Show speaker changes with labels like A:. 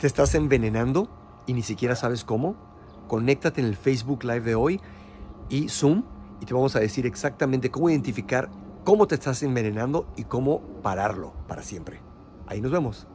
A: ¿Te estás envenenando y ni siquiera sabes cómo? Conéctate en el Facebook Live de hoy y Zoom y te vamos a decir exactamente cómo identificar cómo te estás envenenando y cómo pararlo para siempre. Ahí nos vemos.